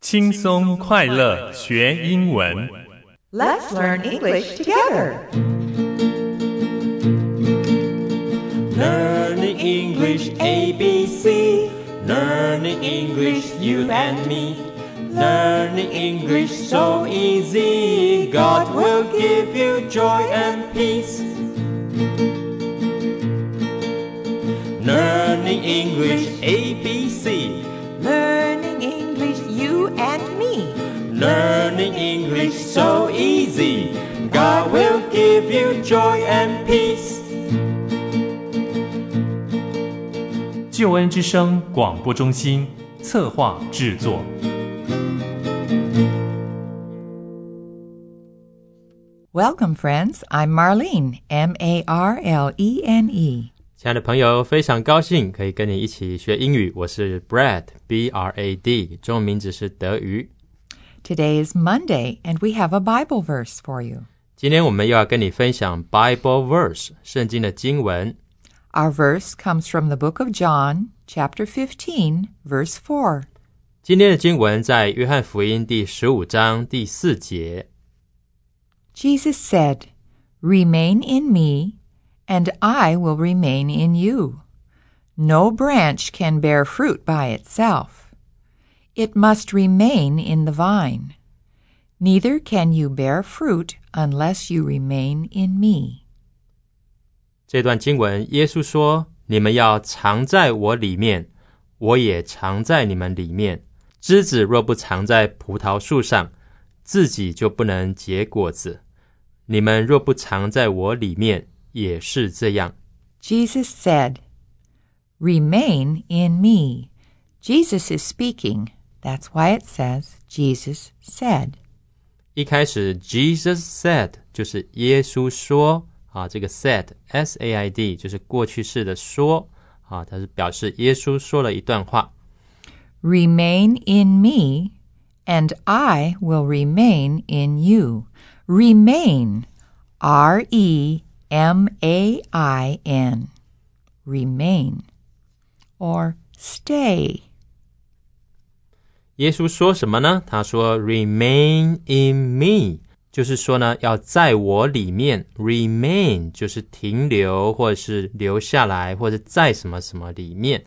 轻松快乐学英文。Let's learn English together. Learning English A B C. Learning English you and me. Learning English so easy. God will give you joy and peace. Learning English A B Learning English so easy. God will give you joy and peace. 救恩之声广播中心策划制作。Welcome, friends. I'm Marlene, M A R L E N E. 亲爱的朋友，非常高兴可以跟你一起学英语。我是 Brad，B R A D，中文名字是德瑜。Today is Monday, and we have a Bible verse for you. 今天我们又要跟你分享 Bible verse verse comes from the book of John, chapter 15, verse 4. 今天的经文在约翰福音第十五章第四节。Jesus said, Remain in me, and I will remain in you. No branch can bear fruit by itself it must remain in the vine. Neither can you bear fruit unless you remain in me。这段经文，耶稣说：“你们要藏在我里面，我也藏在你们里面。枝子若不藏在葡萄树上，自己就不能结果子；你们若不藏在我里面，也是这样。” Jesus said, "Remain in me." Jesus is speaking. That's why it says Jesus said. 一开始 Jesus said 就是耶稣说啊，这个 said s a i d 就是过去式的说啊，它是表示耶稣说了一段话。Remain in me, and I will remain in you. Remain, R E M A I N, remain, or stay. 耶稣说什么呢？他说：“remain in me”，就是说呢，要在我里面。remain 就是停留，或者是留下来，或者在什么什么里面。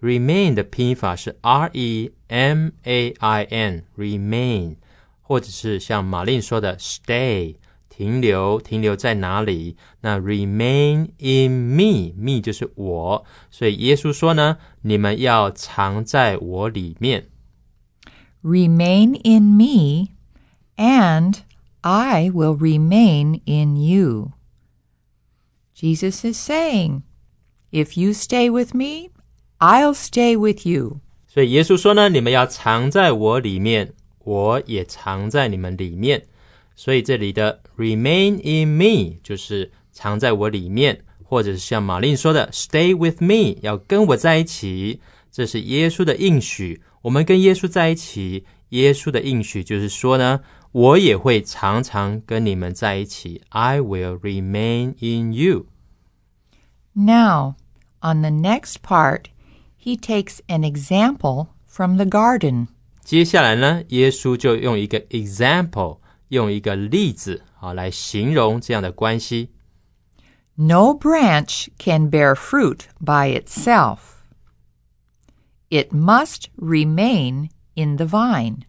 remain 的拼法是 r e m a i n，remain，或者是像马令说的 stay，停留，停留在哪里？那 remain in me，me 就是我，所以耶稣说呢，你们要藏在我里面。Remain in me, and I will remain in you. Jesus is saying, If you stay with me, I'll stay with you. 所以耶稣说呢，你们要藏在我里面，我也藏在你们里面。所以这里的 “remain in me” 就是藏在我里面，或者是像马令说的 “stay with me” 要跟我在一起。这是耶稣的应许，我们跟耶稣在一起，耶稣的应许就是说呢，我也会常常跟你们在一起。I will remain in you. Now, on the next part, he takes an example from the garden. 接下来呢，耶稣就用一个 example，用一个例子啊，来形容这样的关系。No branch can bear fruit by itself. It must remain in the vine。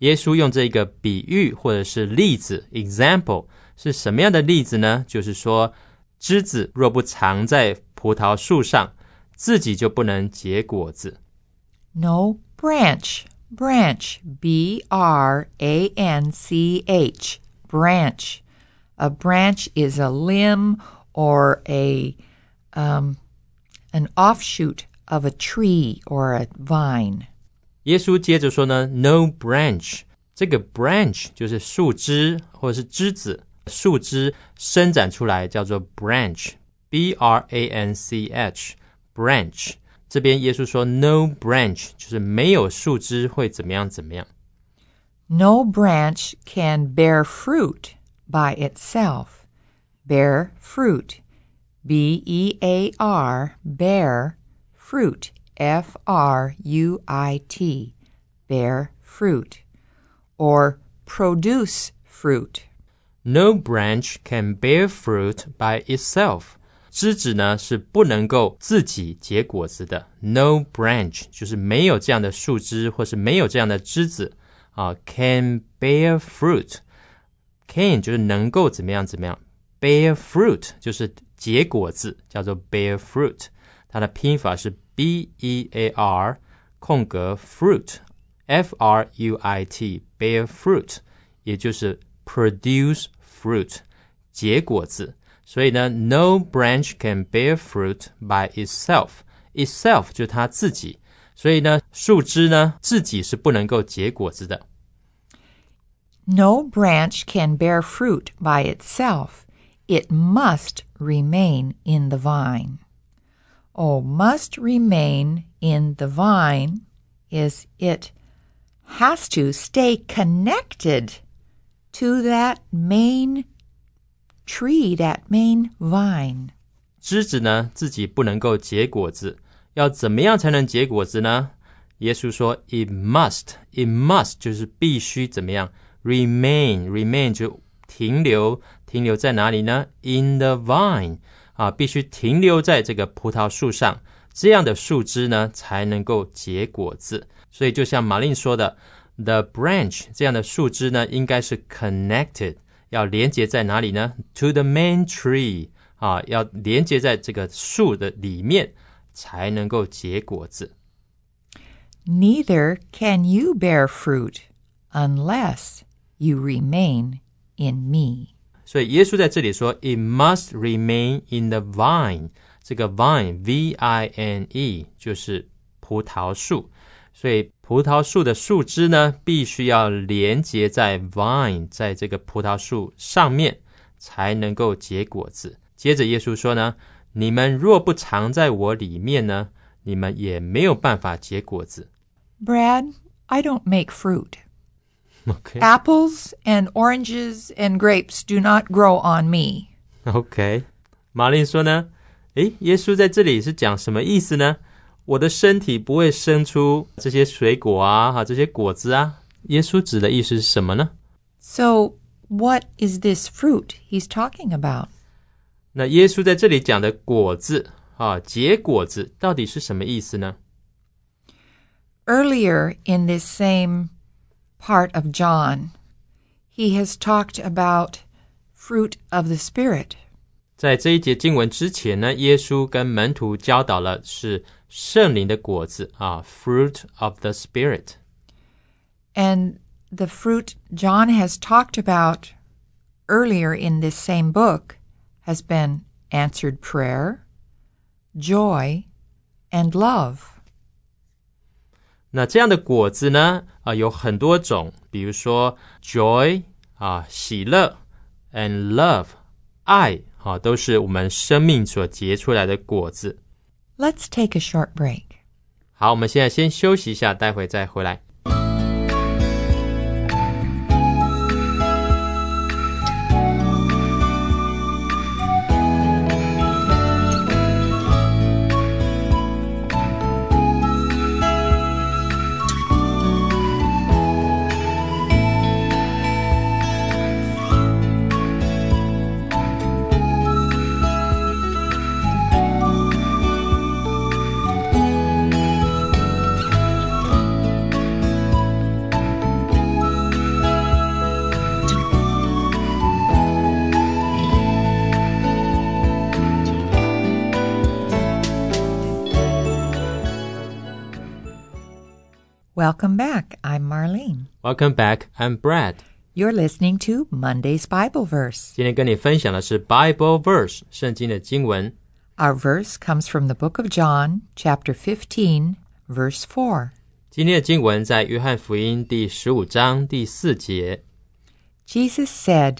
耶稣用这个比喻或者是例子 （example） 是什么样的例子呢？就是说，枝子若不藏在葡萄树上，自己就不能结果子。No branch, branch, b r a n c h, branch. A branch is a limb or a um, an offshoot of a tree or a vine。耶稣接着说呢，no branch，这个 branch 就是树枝或者是枝子，树枝伸展出来叫做 branch，b r a n c h，branch。这边耶稣说，no branch 就是没有树枝会怎么样怎么样。No branch can bear fruit by itself. Bear fruit. B E A R, bear, fruit, F R U I T, bear fruit, or produce fruit. No branch can bear fruit by itself. 枝子呢是不能够自己结果子的，no branch 就是没有这样的树枝或是没有这样的枝子啊，can bear fruit，can 就是能够怎么样怎么样，bear fruit 就是结果子，叫做 bear fruit。它的拼法是 b e a r 空格 fruit f r u i t bear fruit，也就是 produce fruit 结果子。所以呢，no branch can bear fruit by itself。itself 就是它自己，所以呢，树枝呢自己是不能够结果子的。No branch can bear fruit by itself. It must remain in the vine. Oh, must remain in the vine is it has to stay connected to that main tree, that main vine. 枝子呢，自己不能够结果子，要怎么样才能结果子呢？耶稣说，it It must 就是必须怎么样，remain，remain 就停留，停留在哪里呢？In the vine，啊，必须停留在这个葡萄树上，这样的树枝呢才能够结果子。所以，就像马令说的，the branch 这样的树枝呢，应该是 connected，要连接在哪里呢？to the main tree 啊，要连接在这个树的里面才能够结果子。Neither can you bear fruit unless you remain in me. 所以耶稣在这里说，It must remain in the vine。这个 vine v i n e 就是葡萄树，所以葡萄树的树枝呢，必须要连接在 vine 就是葡萄树所以葡萄树的树枝呢必须要连接在 vine I don't make fruit. Okay. Apples and oranges and grapes do not grow on me. Okay, OK，玛丽说呢，诶，耶稣在这里是讲什么意思呢？我的身体不会生出这些水果啊，哈，这些果子啊。耶稣指的意思是什么呢？So what is this fruit he's talking about？那耶稣在这里讲的果子啊，结果子到底是什么意思呢？Earlier in this same part of John, he has talked about fruit of the Spirit. 在这一节经文之前呢，耶稣跟门徒教导了是圣灵的果子啊，fruit of the Spirit。And the fruit John has talked about earlier in this same book has been answered prayer, joy, and love. 那这样的果子呢？啊，有很多种，比如说 joy 啊，喜乐，and love 爱，啊，都是我们生命所结出来的果子。Let's take a short break。好，我们现在先休息一下，待会再回来。Welcome back. I'm Marlene. Welcome back. I'm Brad. You're listening to Monday's Bible verse. 今天跟你分享的是 Bible verse 圣经的经文。Our verse comes from the book of John, chapter 15, verse 4. 今天的经文在约翰福音第十五章第四节。Jesus said,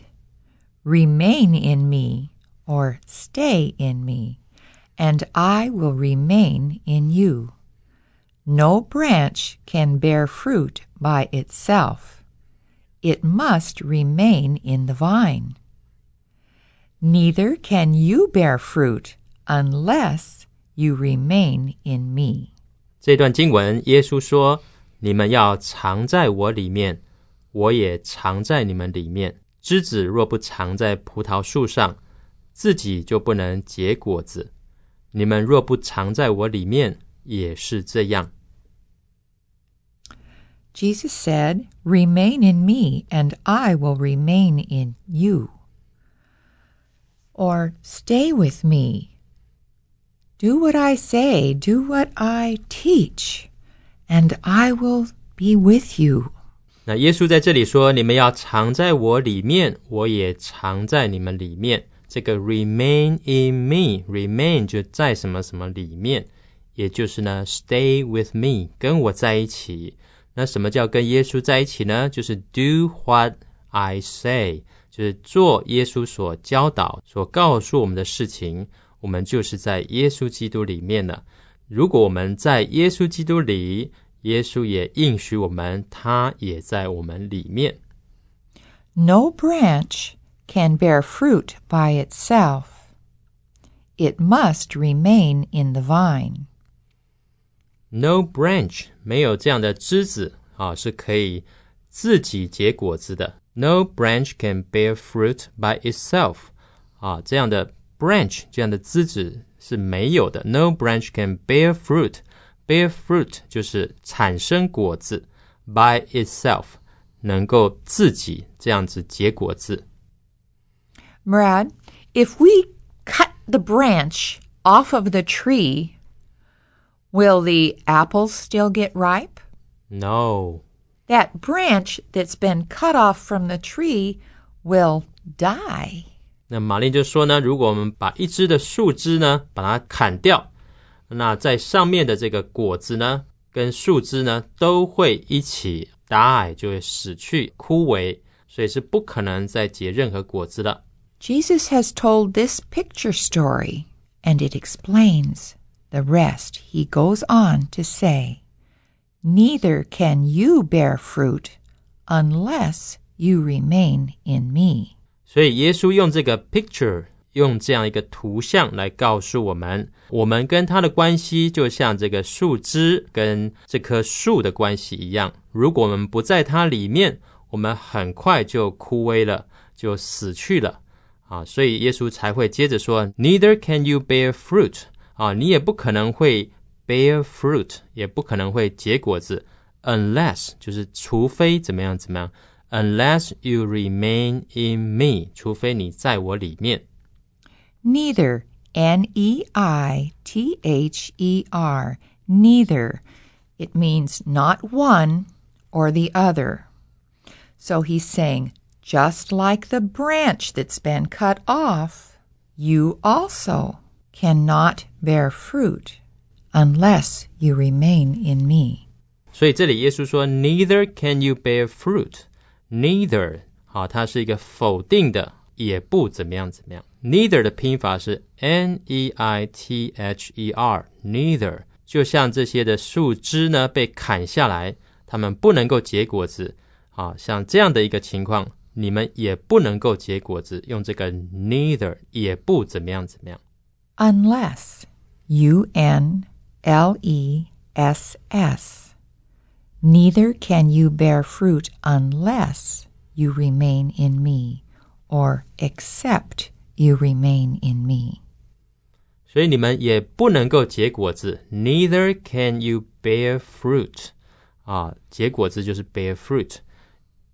"Remain in me, or stay in me, and I will remain in you." No branch can bear fruit by itself; it must remain in the vine. Neither can you bear fruit unless you remain in me。这段经文，耶稣说：“你们要藏在我里面，我也藏在你们里面。枝子若不藏在葡萄树上，自己就不能结果子；你们若不藏在我里面，也是这样。Jesus said, Remain in me, and I will remain in you. Or stay with me. Do what I say, do what I teach, and I will be with you. 那耶稣在这里说：“你们要藏在我里面，我也藏在你们里面。”这个 “remain in me”，“remain” 就在什么什么里面。也就是呢，Stay with me，跟我在一起。那什么叫跟耶稣在一起呢？就是 Do what I say，就是做耶稣所教导、所告诉我们的事情。我们就是在耶稣基督里面了。如果我们在耶稣基督里，耶稣也应许我们，他也在我们里面。No branch can bear fruit by itself; it must remain in the vine. No branch 没有这样的枝子啊，是可以自己结果子的。No branch can bear fruit by itself 啊，这样的 branch 这样的枝子是没有的。No branch can bear fruit。bear fruit 就是产生果子，by itself 能够自己这样子结果子。Murad, if we cut the branch off of the tree Will the apples still get ripe? No. That branch that's been cut off from the tree will die. 那玛丽就说呢，如果我们把一枝的树枝呢，把它砍掉，那在上面的这个果子呢，跟树枝呢都会一起 die，就会死去、枯萎，所以是不可能再结任何果子的。Jesus has told this picture story, and it explains. The rest he goes on to say, Neither can you bear fruit unless you remain in me。所以耶稣用这个 picture，用这样一个图像来告诉我们，我们跟他的关系就像这个树枝跟这棵树的关系一样。如果我们不在它里面，我们很快就枯萎了，就死去了啊！所以耶稣才会接着说，Neither can you bear fruit。啊，你也不可能会 bear fruit，也不可能会结果子，unless 就是除非怎么样怎么样，unless you remain in me，除非你在我里面。Neither n e i t h e r neither it means not one or the other. So he's saying just like the branch that's been cut off, you also cannot bear fruit unless you remain in me. me。所以这里耶稣说，Neither can you bear fruit。Neither 好，它是一个否定的，也不怎么样怎么样。Neither 的拼法是 n e i t h e r。Neither 就像这些的树枝呢被砍下来，它们不能够结果子。啊，像这样的一个情况，你们也不能够结果子。用这个 neither 也不怎么样怎么样。unless, U N L E S S. Neither can you bear fruit unless you remain in me, or except you remain in me. 所以你们也不能够结果子，neither can you bear fruit，啊，结果子就是 bear fruit，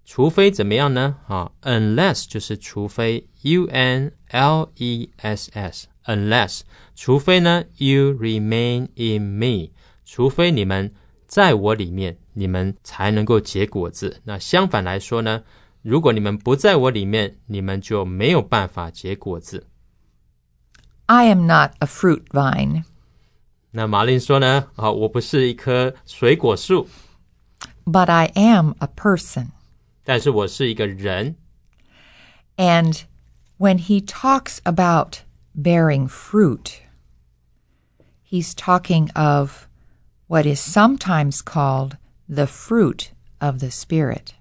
除非怎么样呢？啊，unless 就是除非，u n l e s s，unless 除非呢，you remain in me，除非你们在我里面，你们才能够结果子。那相反来说呢，如果你们不在我里面，你们就没有办法结果子。I am not a fruit vine。那马林说呢，啊，我不是一棵水果树。But I am a person。但是我是一个人。And when he talks about bearing fruit. He's talking of what is sometimes called the fruit of the Spirit.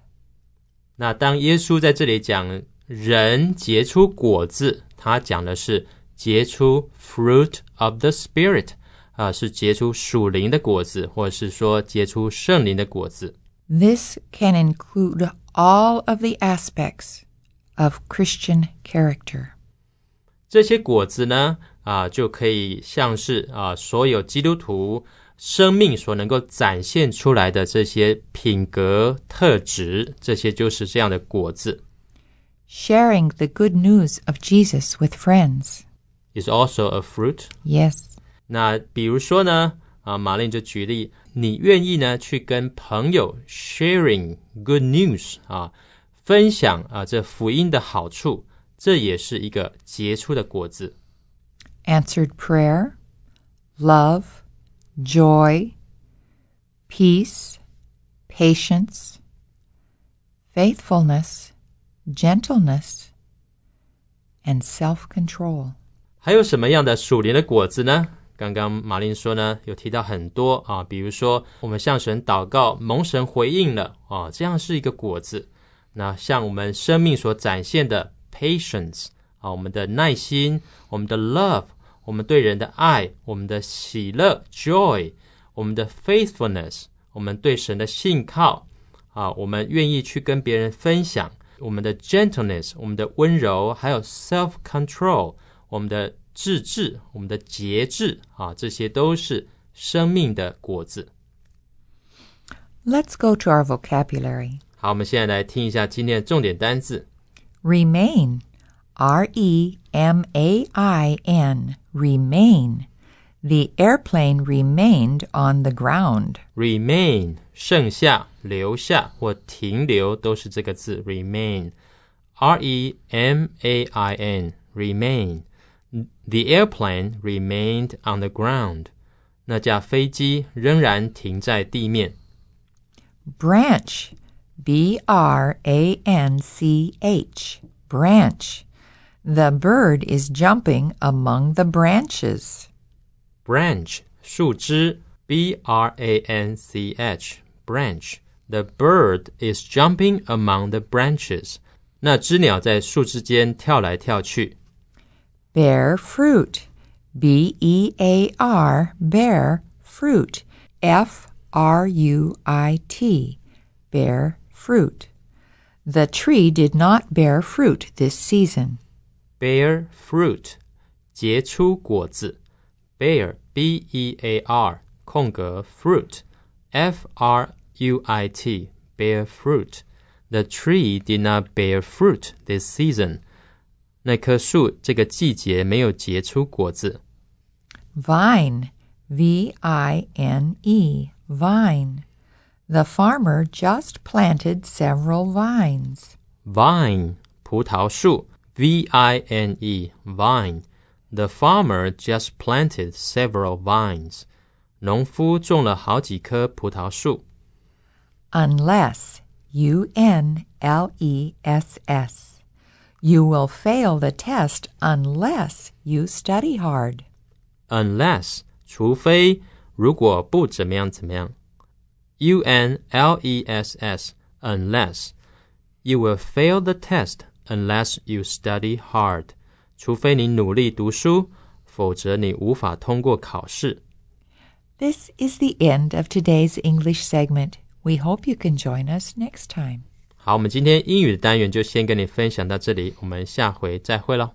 那当耶稣在这里讲人结出果子，他讲的是结出 fruit of the spirit 啊，是结出属灵的果子，或者是说结出圣灵的果子。This can include all of the aspects of Christian character. 这些果子呢，啊，就可以像是啊，所有基督徒生命所能够展现出来的这些品格特质，这些就是这样的果子。Sharing the good news of Jesus with friends is also a fruit. Yes. 那比如说呢，啊，马令就举例，你愿意呢去跟朋友 sharing good news 啊，分享啊这福音的好处。这也是一个杰出的果子。Answered prayer, love, joy, peace, patience, faithfulness, gentleness, and self-control. 还有什么样的属灵的果子呢？刚刚马林说呢，有提到很多啊，比如说我们向神祷告，蒙神回应了啊，这样是一个果子。那像我们生命所展现的 patience love，我们对人的爱，我们的喜乐 joy，我们的 faithfulness，我们对神的信靠啊，我们愿意去跟别人分享，我们的 gentleness，我们的温柔，还有 self control，我们的自制，我们的节制啊，这些都是生命的果子。Let's go to our vocabulary. 好，我们现在来听一下今天的重点单字。Remain, R E M A I N, remain. The airplane remained on the ground. Remain，剩下、留下或停留都是这个字。Remain, R E M A I N, remain. The airplane remained on the ground. 那架飞机仍然停在地面。Branch B R A N C H, branch. The bird is jumping among the branches. Branch, 树枝, B R A N C H, branch. The bird is jumping among the branches. Bear fruit, B E A R, bear fruit, F R U I T, bear fruit. The tree did not bear fruit this season. Bear fruit，结出果子。Bear b e a r 空格 fruit f r u i t bear fruit, the tree did not bear fruit this Vine, v i n e, i n e vine。the farmer just planted several vines. Vine, 葡萄树，V-I-N-E, vine. The farmer just planted several vines. 农夫种了好几棵葡萄树。Unless, U-N-L-E-S-S, you will fail the test unless you study hard. Unless, 除非，如果不怎么样怎么样。UNLESS, unless. You will fail the test unless you study hard. 除非你努力读书，否则你无法通过考试。This is the end of today's English segment. We hope you can join us next time. 好，我们今天英语的单元就先跟你分享到这里，我们下回再会喽。